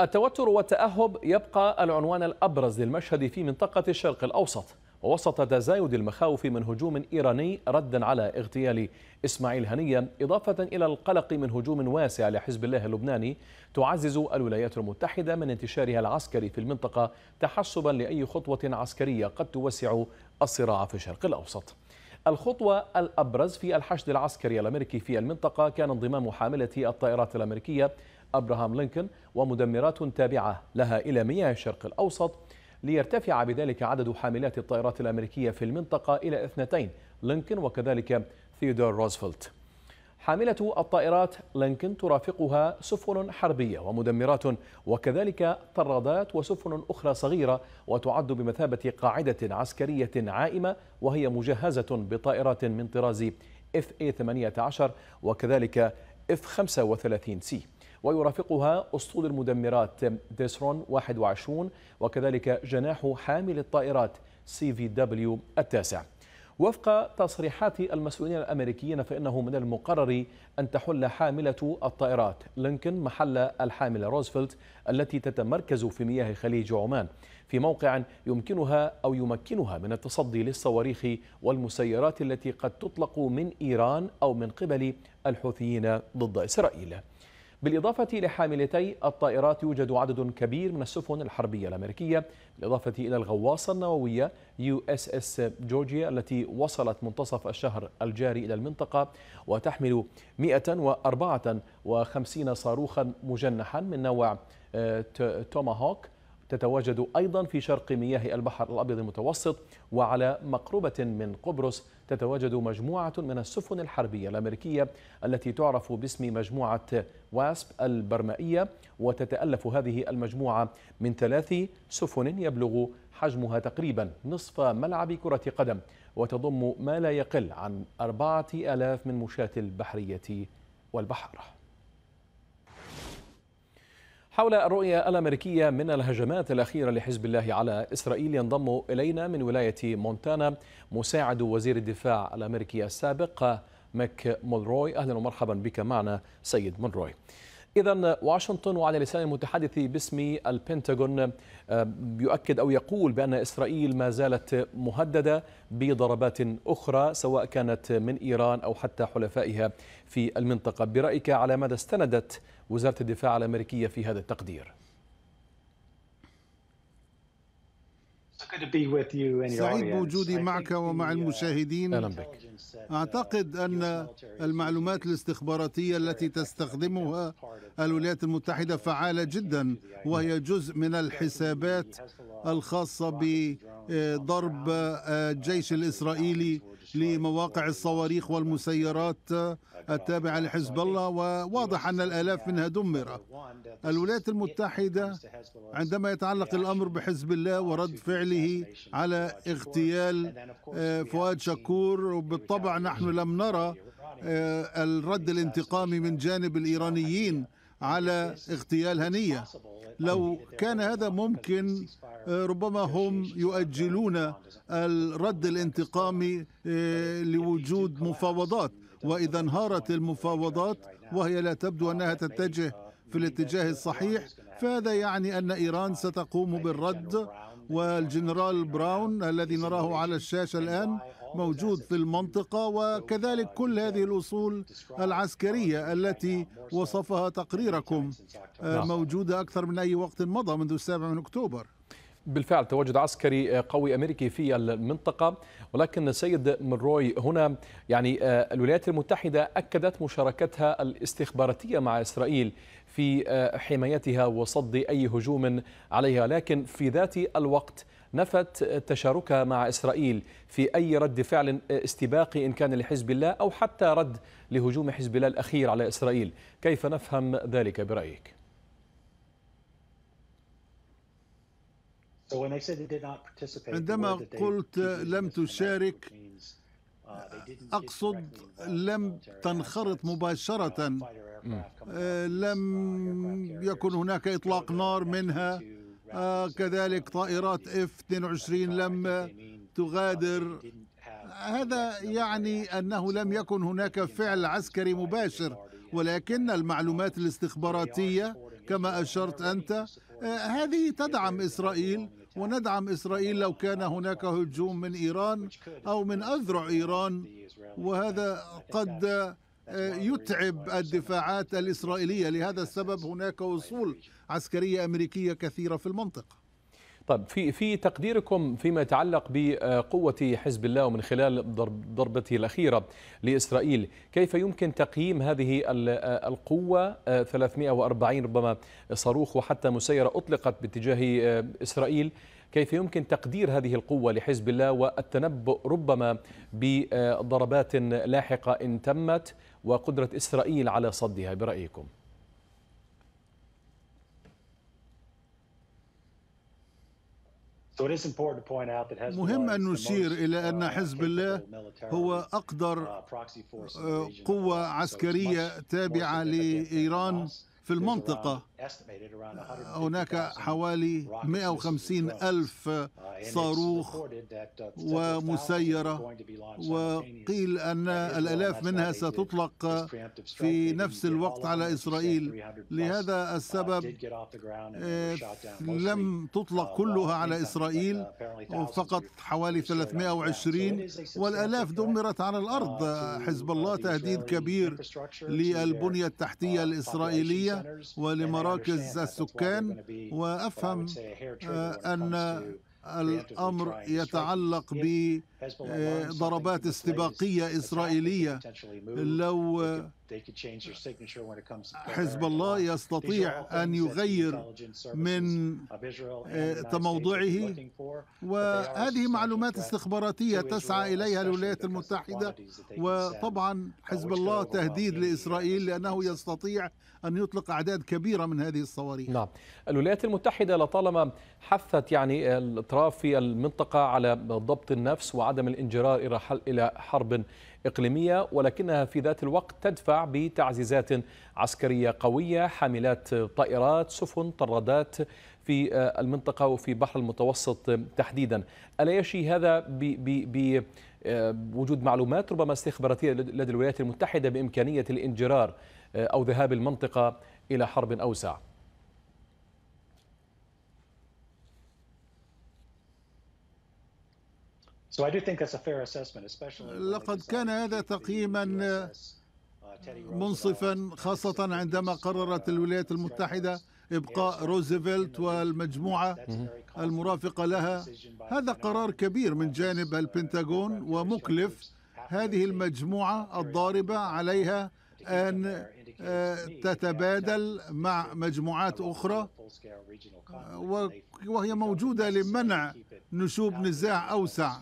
التوتر والتأهب يبقى العنوان الأبرز للمشهد في منطقة الشرق الأوسط ووسط تزايد المخاوف من هجوم إيراني ردا على اغتيال إسماعيل هنية إضافة إلى القلق من هجوم واسع لحزب الله اللبناني تعزز الولايات المتحدة من انتشارها العسكري في المنطقة تحسبا لأي خطوة عسكرية قد توسع الصراع في الشرق الأوسط الخطوة الأبرز في الحشد العسكري الأمريكي في المنطقة كان انضمام حاملة الطائرات الأمريكية أبراهام لينكولن ومدمرات تابعة لها إلى مياه الشرق الأوسط ليرتفع بذلك عدد حاملات الطائرات الأمريكية في المنطقة إلى اثنتين لينكولن وكذلك ثيودور روزفلت حاملة الطائرات لينكولن ترافقها سفن حربية ومدمرات وكذلك طرادات وسفن أخرى صغيرة وتعد بمثابة قاعدة عسكرية عائمة وهي مجهزة بطائرات من طراز F-A-18 إيه وكذلك F-35C ويرافقها أسطول المدمرات ديسرون 21 وكذلك جناح حامل الطائرات سي في دبليو التاسع وفق تصريحات المسؤولين الامريكيين فانه من المقرر ان تحل حامله الطائرات لينكن محل الحامله روزفلت التي تتمركز في مياه خليج عمان في موقع يمكنها او يمكنها من التصدي للصواريخ والمسيرات التي قد تطلق من ايران او من قبل الحوثيين ضد اسرائيل. بالإضافة لحاملتي الطائرات يوجد عدد كبير من السفن الحربية الأمريكية بالإضافة إلى الغواصة النووية يو اس اس جورجيا التي وصلت منتصف الشهر الجاري إلى المنطقة وتحمل 154 صاروخا مجنحا من نوع آه، توماهوك تتواجد أيضا في شرق مياه البحر الأبيض المتوسط وعلى مقربة من قبرص تتواجد مجموعة من السفن الحربية الأمريكية التي تعرف باسم مجموعة واسب البرمائية وتتألف هذه المجموعة من ثلاث سفن يبلغ حجمها تقريبا نصف ملعب كرة قدم وتضم ما لا يقل عن أربعة آلاف من مشاة البحرية والبحر حول الرؤية الأمريكية من الهجمات الأخيرة لحزب الله على إسرائيل ينضم إلينا من ولاية مونتانا مساعد وزير الدفاع الأمريكي السابق مك مولروي أهلا ومرحبا بك معنا سيد مولروي إذا واشنطن وعلى لسان المتحدث باسم البنتاغون آه، يؤكد أو يقول بأن إسرائيل ما زالت مهددة بضربات أخرى سواء كانت من إيران أو حتى حلفائها في المنطقة برأيك على ماذا استندت وزارة الدفاع الأمريكية في هذا التقدير؟ سعيد بوجودي معك ومع uh, المشاهدين أهلا بك أعتقد أن المعلومات الاستخباراتية التي تستخدمها الولايات المتحدة فعالة جدا وهي جزء من الحسابات الخاصة بضرب الجيش الإسرائيلي لمواقع الصواريخ والمسيرات التابعة لحزب الله وواضح أن الآلاف منها دمر الولايات المتحدة عندما يتعلق الأمر بحزب الله ورد فعله على اغتيال آه، فؤاد شكور وبالطبع نحن لم نرى آه، الرد الانتقامي من جانب الإيرانيين على اغتيال هنيه لو كان هذا ممكن آه، ربما هم يؤجلون الرد الانتقامي آه، لوجود مفاوضات واذا انهارت المفاوضات وهي لا تبدو انها تتجه في الاتجاه الصحيح فهذا يعني ان ايران ستقوم بالرد والجنرال براون الذي نراه على الشاشه الان موجود في المنطقة وكذلك كل هذه الأصول العسكرية التي وصفها تقريركم آه، نعم. موجودة أكثر من أي وقت مضى منذ السابع من أكتوبر بالفعل تواجد عسكري قوي امريكي في المنطقه ولكن السيد مروي هنا يعني آه، الولايات المتحده اكدت مشاركتها الاستخباراتيه مع اسرائيل في آه، حمايتها وصد اي هجوم عليها لكن في ذات الوقت نفت تشاركها مع اسرائيل في اي رد فعل استباقي ان كان لحزب الله او حتى رد لهجوم حزب الله الاخير على اسرائيل كيف نفهم ذلك برايك عندما قلت لم تشارك uh, أقصد لم تنخرط uh, مباشرة آه، لم uh, يكن هناك إطلاق نار منها آه، كذلك طائرات اف 22 لم تغادر هذا يعني انه لم يكن هناك فعل عسكري مباشر ولكن المعلومات الاستخباراتيه كما أشرت أنت آه، هذه تدعم إسرائيل وندعم إسرائيل لو كان هناك هجوم من إيران أو من أذرع إيران وهذا قد آه، يتعب الدفاعات الإسرائيلية لهذا السبب هناك وصول عسكرية أمريكية كثيرة في المنطقة طيب في في تقديركم فيما يتعلق بقوة حزب الله ومن خلال ضرب ضربته الأخيرة لإسرائيل كيف يمكن تقييم هذه القوة 340 آه، ربما صاروخ وحتى مسيرة أطلقت باتجاه آه، إسرائيل كيف يمكن تقدير هذه القوة لحزب الله والتنبؤ ربما بضربات لاحقة إن تمت وقدرة إسرائيل على صدها برأيكم مهم أن نشير إلى uh, أن حزب الله هو uh, أقدر uh, قوة عسكرية تابعة لإيران في المنطقة هناك حوالي 150 uh, ألف uh, صاروخ ومسيرة وقيل أن الألاف منها ستطلق في نفس الوقت على إسرائيل لهذا uh, السبب لم تطلق كلها على إسرائيل فقط حوالي 320 والألاف دمرت على الأرض حزب الله تهديد كبير للبنية التحتية الإسرائيلية ولمراكز السكان uh, وافهم آه، ان الامر يتعلق ب آه، ضربات استباقية إسرائيلية لو حزب الله يستطيع أن يغير من آه، تموضعه وهذه معلومات استخباراتية تسعى إليها الولايات المتحدة وطبعا حزب الله تهديد لإسرائيل لأنه يستطيع أن يطلق أعداد كبيرة من هذه الصواريخ نعم الولايات المتحدة لطالما حثت يعني الأطراف في المنطقة على ضبط النفس وعلى وعدم الانجرار إلى حل إلى حرب إقليمية ولكنها في ذات الوقت تدفع بتعزيزات عسكرية قوية حاملات طائرات سفن طرادات في آه، المنطقة وفي بحر المتوسط تحديدا ألا يشي هذا ب, بوجود آه، معلومات ربما استخباراتية لدى الولايات المتحدة بإمكانية الانجرار آه، أو ذهاب المنطقة إلى حرب أوسع لقد uh, كان هذا تقييما uh, منصفا خاصة عندما uh, قررت الولايات المتحدة إبقاء روزفلت والمجموعة المرافقة لها هذا قرار كبير من جانب البنتاغون ومكلف هذه المجموعة الضاربة عليها أن آه، تتبادل مع مجموعات أخرى آه، وهي موجودة لمنع نشوب نزاع أوسع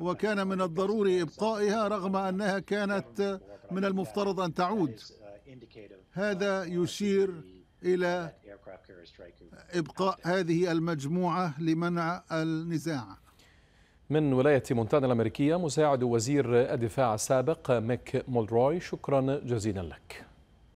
وكان من الضروري إبقائها رغم أنها كانت من المفترض أن تعود هذا يشير إلى إبقاء هذه المجموعة لمنع النزاع من ولاية مونتانا الأمريكية مساعد وزير الدفاع السابق ميك مولروي شكرا جزيلا لك